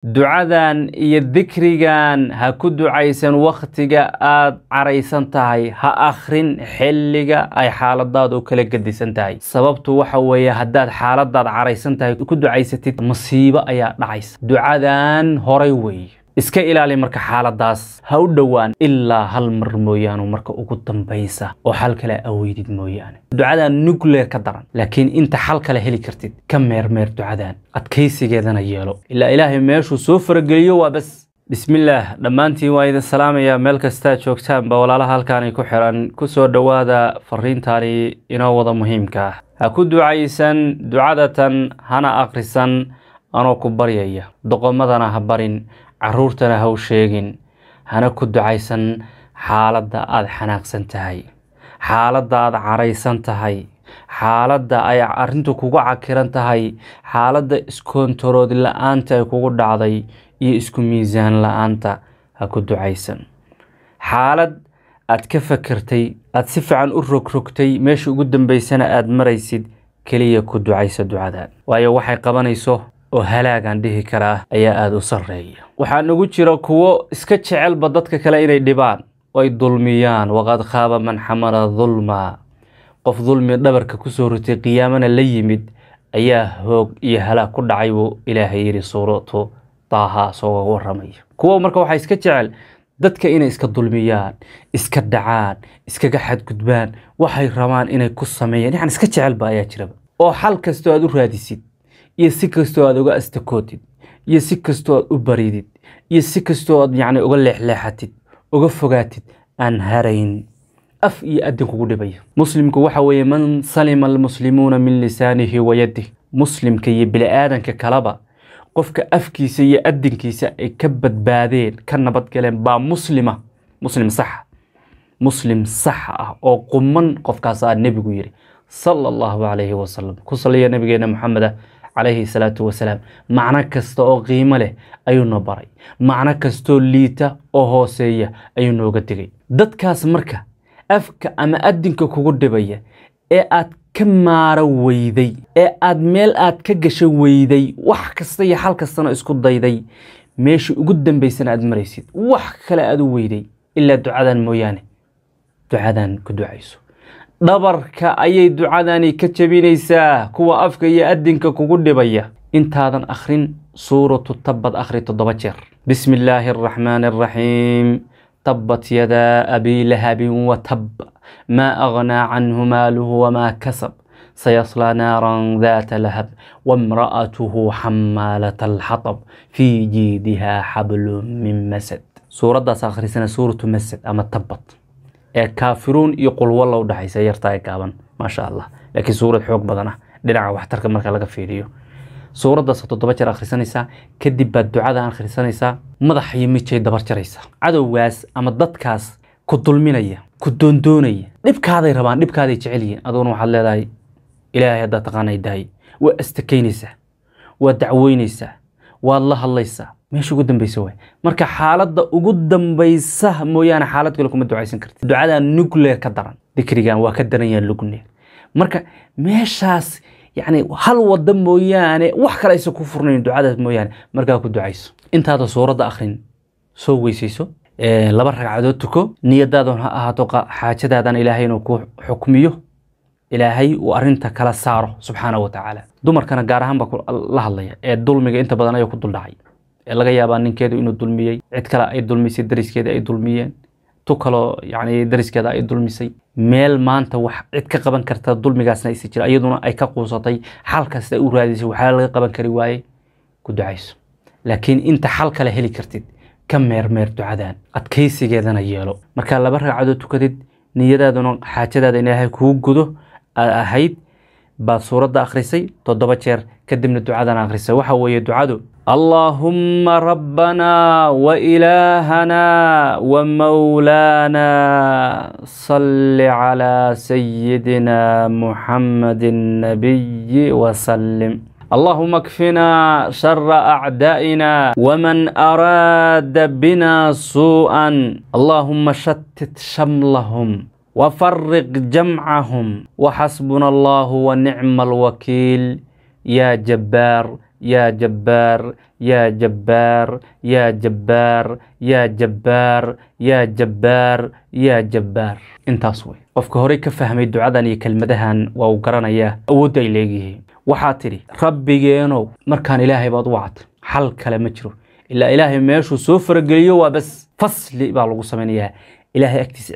ducadan iyo dikrigan ha ku ducaysan wakhtiga aad caraysan tahay ha akhrin xilliga ay xaaladaadu kala gedisan tahay sababtu waxa weeye haddaad xaaladaad caraysan tahay ku ducaysatid masiibo ayaa dhacaysa ducadan horay weeye iska ilaali marka xaaladaas ha u dhowaan ilaa hal mar mooyaanu marka ugu dambaysa oo xal kale aweydid mooyaane ducadan nucleer ka daran laakiin inta xal kale heli kartid ka meermeer ducadan adkaysigeedana yeelo ilaa ilaahay meeshuu soo farageliyo waa bas bismillaah dhammaantiin waa idin salaamayaa meel kastaa joogtaanba walaalaha halkaanay ku xiran ku soo dhowaada fariintaani inoo wada muhiimka ah ha ku ducaysan ducadatan hana akhrisan anoo ku baryaya doqomadana ha barin caruurtana ha u sheegin hana ku ducaysan xaaladda aada xanaaqsan tahay xaaladda aada caraysan tahay xaaladda ay arrintu kugu cakiran tahay xaaladda iskoontarood la-aanta ay kugu dhacday iyo isku miisaan la-aanta ha ku ducaysan xaalad aad ka fakertay aad si fiican u rogrogtay meesha ugu dambaysana aada maraysid keliya ku ducaysa ducada waayo waxay qabanayso oo halaagaan dhihi karaa ayaa aada u sarreeya waxaa nagu jira kuwo iska jecelba dadka kale inay dhibaan oo ay dulmiyaan waqad khaaba man xamara dulma qof dulmi dhabarka kusoo ritay qiyaamana la yimid ayaa hoog iyo halaag ku dhacay buu ilaahay yidhi suuratu taaha sooga waramaya kuwo marka waxaa iska jecel dadka inay iska dulmiyaan iska dhacaan iskaga xadgudbaan waxay rabaan inay ku sameeyaan yacni iska jecelba ayaa jiraba oo xal kastoo aada u raadisid iyo si kastoo aad uga astakootid iyo si kastoo aad u baridid iyo si kastoo aad yacni uga leexleexatid uga fogaatid aan harayn af iyo adin kugu dhibaya muslimku waxa weeye man salima almuslimuuna min lisaanihi wa muslimka iyo bili-aadanka kaleba qofka afkiisa iyo adinkiisa ay ka badbaadeen ka nabadgaleen baa muslima muslim saxa muslim saxa ah oo quman qofkaasaa nebigu yidhi sala allahu calayhi wasalam ku saliya nabigeena maxameda calayhi salaatu wasalaam macno kasta oo qiimo leh ayuu noo baray macno kastoo liita oo hooseeya ayuu nooga digay dadkaas marka afka ama adinka kugu dhibaya ee aad ka maaro weyday ee aad meel aad ka gasho weyday wax kasta iyo xal kastana isku dayday meesha ugu dambaysana aad maraysid wax kale aad u weyday ilaa ducadan mooyaane ducadan ku ducayso dhabarka ayay ducadani ka jabinaysaa kuwa afka iyo adinka kugu dhibaya intaadan akhrin suuratu tabbad akhri toddoba jeer bismi illaahi araxmaani araxiim tabbat yadaa abii lahabin watab tab maa aghnaa canhu maaluhu wamaa kasab sayaslaa naaran daata lahab wamra'atuhu xamaalata alxatab fii jiidihaa xablun min masad suuraddaas akhrisana suuratu masad ama tabbad ee kaafiruun iyo qulwalla u dhexaysa yartaa ee gaaban maasha allah laakiin suurad xoog badanah dhinaca waxtarka marka laga fiiriyo suuraddaas toddoba jeer akhrisanaysaa kadib baad ducada akhrisanaysaa madax iyo mijay dabar jaraysaa cadowgaas ama dadkaas ku dulminaya ku doondoonaya dhibkaaday rabaan dhibkaaday jecel yihiin aduuna waxaad leedahay ilaahay haddaa taqaanay dahay waa astakaynaysaa waa dacweynaysaa waad la hadlaysaa meesha ugu dambaysa waay marka xaaladda ugu dambaysa mooyaane xaalad kale kuma ducaysan kartid ducada nuclear ka daran dikrigan waa ka daran yaha marka meeshaas yacni hal wada mooyaane wax kale aysan ku furnayn ducadaas mooyaane markaa ku ducayso intaada suuradda akhrin soo weysayso laba ragcadood tuko niyadaadan ha ahaato xaajadaadan ilaahay inuu ku xukmiyo ilaahay uu arinta kala saaro subxaana wa tacaala dumarkana gaar ahaan baa la hadlaya ee dulmiga inta badan ayuu ku duldhacay ee laga yaabaa ninkeedu inuu dulmiyey cid kale ay dulmisay dariskeeda ay dulmiyeen tu kaloo yani dariskeeda ay dulmisay meel maanta wax cid ka qaban karta dulmigaasna isa jira iyaduna ay ka quusatay xal kasta ay u raadisay waxaa laga qaban kari waaye ku ducayso laakiin inta xal kale heli kartid ka meermeer ducadan adkaysigeedana yeelo markaa laba ragcadood tukadid niyadaaduna xaajadaada in ilaahay kugu gudo aad ahayd بعد سورة آخرسي تدبا تشير كدمنا دعادنا آخرسي وحاوية دعادو اللهم ربنا وإلهنا ومولانا صل على سيدنا محمد النبي وسلم اللهم اكفنا شر أعدائنا ومن أراد بنا سوءا اللهم شتت شملهم wafariq jamcahum waxasbuna allaahu wa nicma alwakiil yaa jabbaar yaa jabbaar yaa jabbaar yaa jabbaar yaa jabbaar yaa jabbaar yaa jabbaar intaas wey qofka horey ka fahmay ducadan iyo kelmadahan waa u garanayaa awoodda ay leegihiin waxaad tidhi rabbigeenow markaan ilaahay baad u wacatay xal kale ma jiro ilaa ilaahay meeshuu soo farageliyo waa bas fasli baa lagu samaynayaa ilaahay agtiisa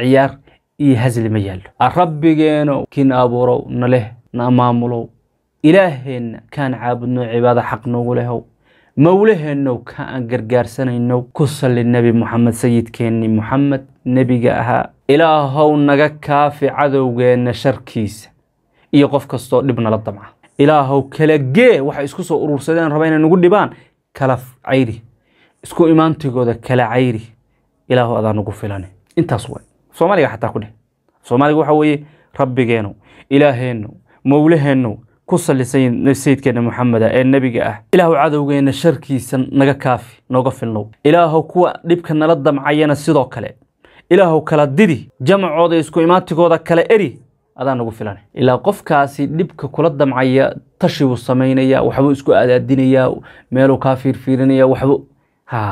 ciyaar iyo hasli ma yaallo rabbigeenow kiina abuurow naleh na maamulow ilaaheenna kaan caabudno cibaado xaq noogu lehow mawlaheennow ka aan gargaarsanayno ku salli nebi moxamed sayidkeenni moxamed nebiga ahaa ilaahow naga kaafi cadowgeenna sharkiisa iyo qof kastoo dhibnala damca ilaahow kala gee waxay isku soo urursadeen raba inay nagu dhibaan kala cayri isku imaantigooda kala cayri ilaahow adaa nagu filane intaas way soomaaliga xataa ku dheh soomaaliga waxa weeye rabbigeenu ilaaheennu mowlaheennu ku sallisan sayidkeena maxameda ee nebiga ah ilaahu cadowgeena sharkiisa naga kaafi nooga filnow ilaahow kuwa dhibka nala damcayana sidoo kale ilaahow kala didi jamacooda isku imaatigooda kala eri adaa nagu filan ilaa qofkaasi dhibka kula damcaya tashi buu samaynaya waxbuu isku adaadinayaa meeluu kaa fiirfiirinaya waxbuu ha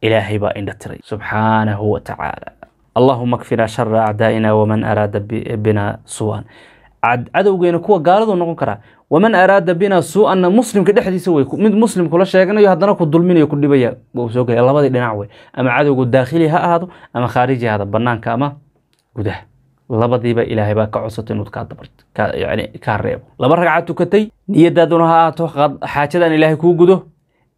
ilaahay baa indha tiray subxaanahu wa tacaala allahuma kfinaa shara acdaa'ina waman araada bina suu cadowgeena kuwa gaaladu noqon karaa waman araada bina suu-anna muslimka dhexdiisa wey mid muslim kula sheeganayo haddana ku dulminayo ku dhibaya soo gela labadii dhinac wey ama cadowgu daakhili ha ahaado ama khaariji ha ahaado banaanka ama gudaha labadiiba ilaahay baa ka codsatay inuud kaa dabarto yani kaa reebo laba ragca tukatay niyadaaduna ha ahaato xaajadan ilaahay kuu gudo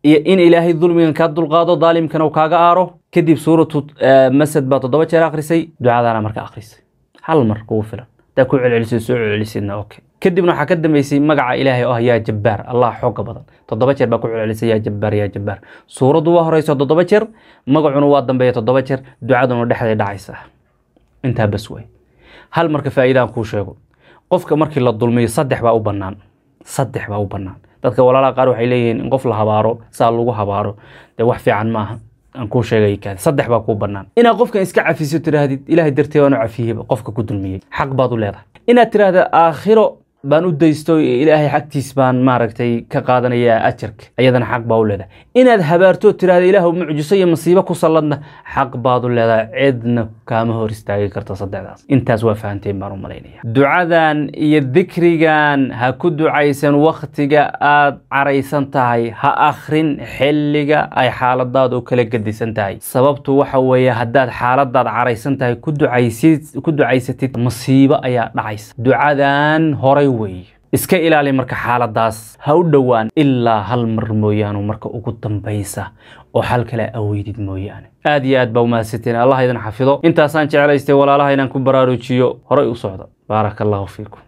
iyo in ilaahay dulmigan kaa dulqaado daalimkan uu kaaga aaro kadib suuratu e, masad baa toddoba jeer akhrisay ducadaana marka akhrisay hal mar kugu filan hadaa ku celcelisay soo celcelisidna okay kadibna waxaa ka dambeysay magaca ilaahay oo ah yaa jabbaar allah xooga badan toddoba jeer baa ku celcelisay yaa jabbaar yaa jabbaar suuraddu waa horeysa toddoba jeer magacuna waa dambeeya toddoba jeer ducaduna dhexday dhacaysa intaa bas wey hal marka faa'iidaan kuu sheego qofka markii la dulmiyo saddex baa u bannaan saddex baa u bannaan dadka walaalaha qaar waxay leeyihiin in qof la habaaro saa lagu habaaro dee wax fiican maaha aan kuu sheegay kaadi saddex baa kuu bannaan inaad qofkan iska cafiso tiraahdid ilaahay dartee waan u cafiyeyba qofka ku dulmiyey xaq baad u leedahay inaad tiraahda aakhiro baan u daysto ilaahay xagtiis baan maaragtay ka qaadanayaa ajarka iyadana xaq baa u leedahay inaad habaartoo tiraada ilaah mucjiso iyo masiibo ku salladna xaq baad u leedahay cidna kaama hor istaagi karto saddexdaas intaas waa fahanteen baan u malaynaya ducadan iyo dikrigan ha ku ducaysan wakhtiga aad caraysan tahay ha akhrin xilliga ay xaaladaadu kala gedisan tahay sababtu waxa weeye haddaad xaaladaad caraysan tahay ku ducaysatid masiibo ayaa dhacaysa ducadan horay weeye iska ilaali marka xaaladaas ha u dhowaan ilaa hal mar mooyaanu marka ugu dambaysa oo xal kale aweydid mooyaane aad iyo aad baa umahadsanteen allah idin xafido intaasaan jeclaystay walaalaha inaan ku baraarujiyo horay u socda baaraka allaahu fiikum